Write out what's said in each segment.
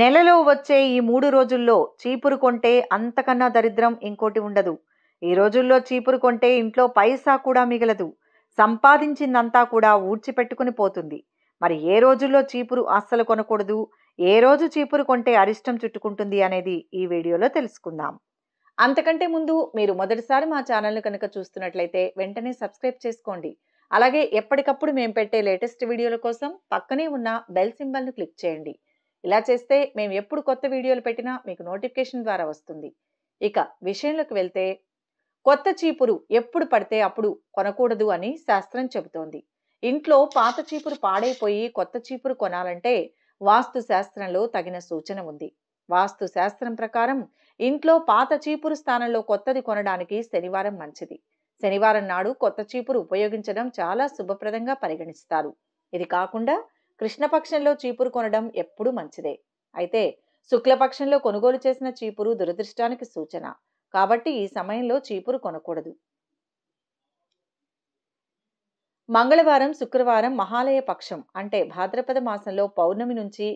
నెలలో వచ్చే ఈ మూడు రోజుల్లో చీపురు కొంటే అంతకన్నా దరిద్రం ఇంకోటి ఉండదు ఈ రోజుల్లో చీపురు కొంటే ఇంట్లో పైసా కూడా మిగలదు సంపాదించిందంతా కూడా ఊడ్చిపెట్టుకుని పోతుంది మరి ఏ రోజుల్లో చీపురు అస్సలు కొనకూడదు ఏ రోజు చీపురు కొంటే అరిష్టం చుట్టుకుంటుంది అనేది ఈ వీడియోలో తెలుసుకుందాం అంతకంటే ముందు మీరు మొదటిసారి మా ఛానల్ను కనుక చూస్తున్నట్లయితే వెంటనే సబ్స్క్రైబ్ చేసుకోండి అలాగే ఎప్పటికప్పుడు మేము పెట్టే లేటెస్ట్ వీడియోల కోసం పక్కనే ఉన్న బెల్ సింబల్ను క్లిక్ చేయండి ఇలా చేస్తే మేము ఎప్పుడు కొత్త వీడియోలు పెట్టినా మీకు నోటిఫికేషన్ ద్వారా వస్తుంది ఇక విషయంలోకి వెళ్తే కొత్త చీపురు ఎప్పుడు పడితే అప్పుడు కొనకూడదు అని శాస్త్రం చెబుతోంది ఇంట్లో పాత చీపురు పాడైపోయి కొత్త చీపురు కొనాలంటే వాస్తు శాస్త్రంలో తగిన సూచన ఉంది వాస్తు శాస్త్రం ప్రకారం ఇంట్లో పాత చీపురు స్థానంలో కొత్తది కొనడానికి శనివారం మంచిది శనివారం నాడు కొత్త చీపురు ఉపయోగించడం చాలా శుభప్రదంగా పరిగణిస్తారు ఇది కాకుండా కృష్ణపక్షంలో చీపురు కొనడం ఎప్పుడూ మంచిదే అయితే శుక్లపక్షంలో కొనుగోలు చేసిన చీపురు దురదృష్టానికి సూచన కాబట్టి ఈ సమయంలో చీపురు కొనకూడదు మంగళవారం శుక్రవారం మహాలయ పక్షం అంటే భాద్రపద మాసంలో పౌర్ణమి నుంచి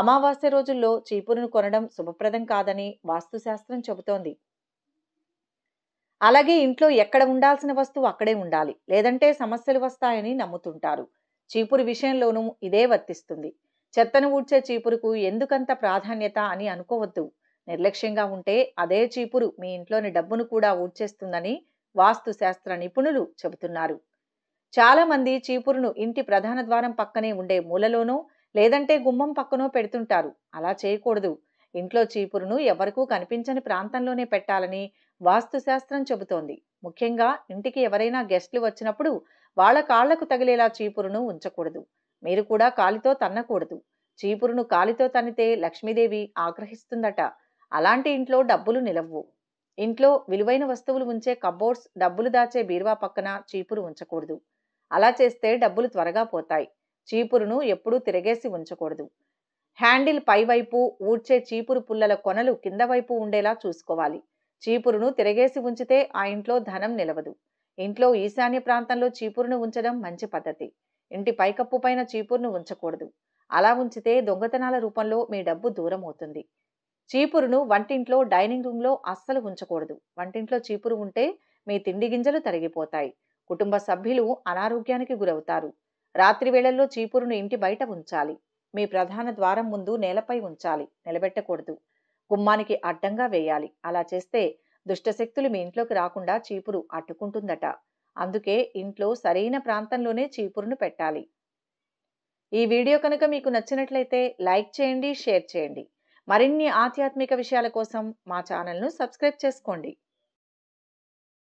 అమావాస్య రోజుల్లో చీపురును కొనడం శుభప్రదం కాదని వాస్తుశాస్త్రం చెబుతోంది అలాగే ఇంట్లో ఎక్కడ ఉండాల్సిన వస్తువు అక్కడే ఉండాలి లేదంటే సమస్యలు వస్తాయని నమ్ముతుంటారు చీపురు విషయంలోనూ ఇదే వర్తిస్తుంది చెత్తను ఊడ్చే చీపురుకు ఎందుకంత ప్రాధాన్యత అని అనుకోవద్దు నిర్లక్ష్యంగా ఉంటే అదే చీపురు మీ ఇంట్లోని డబ్బును కూడా ఊడ్చేస్తుందని వాస్తుశాస్త్ర నిపుణులు చెబుతున్నారు చాలామంది చీపురును ఇంటి ప్రధాన ద్వారం పక్కనే ఉండే మూలలోనో లేదంటే గుమ్మం పక్కనో పెడుతుంటారు అలా చేయకూడదు ఇంట్లో చీపురును ఎవరికూ కనిపించని ప్రాంతంలోనే పెట్టాలని వాస్తుశాస్త్రం చెబుతోంది ముఖ్యంగా ఇంటికి ఎవరైనా గెస్ట్లు వచ్చినప్పుడు వాళ్ళ కాళ్లకు తగిలేలా చీపురును ఉంచకూడదు మీరు కూడా కాలితో తన్నకూడదు చీపురును కాలితో తన్నితే లక్ష్మీదేవి ఆగ్రహిస్తుందట అలాంటి ఇంట్లో డబ్బులు నిలవ్వు ఇంట్లో విలువైన వస్తువులు ఉంచే కబోర్డ్స్ డబ్బులు దాచే బీరువా పక్కన చీపురు ఉంచకూడదు అలా చేస్తే డబ్బులు త్వరగా పోతాయి చీపురును ఎప్పుడూ తిరగేసి ఉంచకూడదు హ్యాండిల్ పైవైపు ఊడ్చే చీపురు పుల్లల కొనలు కింద వైపు ఉండేలా చూసుకోవాలి చీపురును తిరగేసి ఉంచితే ఆ ఇంట్లో ధనం నిలవదు ఇంట్లో ఈశాన్య ప్రాంతంలో చీపురును ఉంచడం మంచి పద్ధతి ఇంటి పైకప్పు పైన చీపురును ఉంచకూడదు అలా ఉంచితే దొంగతనాల రూపంలో మీ డబ్బు దూరం అవుతుంది చీపురును వంటింట్లో డైనింగ్ రూమ్లో అస్సలు ఉంచకూడదు వంటింట్లో చీపురు ఉంటే మీ తిండి గింజలు తరిగిపోతాయి కుటుంబ సభ్యులు అనారోగ్యానికి గురవుతారు రాత్రి వేళల్లో చీపురును ఇంటి బయట ఉంచాలి మీ ప్రధాన ద్వారం ముందు నేలపై ఉంచాలి నిలబెట్టకూడదు గుమ్మానికి అడ్డంగా వేయాలి అలా చేస్తే దుష్టశక్తులు మీ ఇంట్లోకి రాకుండా చీపురు అడ్డుకుంటుందట అందుకే ఇంట్లో సరైన ప్రాంతంలోనే చీపురును పెట్టాలి ఈ వీడియో కనుక మీకు నచ్చినట్లయితే లైక్ చేయండి షేర్ చేయండి మరిన్ని ఆధ్యాత్మిక విషయాల కోసం మా ఛానల్ను సబ్స్క్రైబ్ చేసుకోండి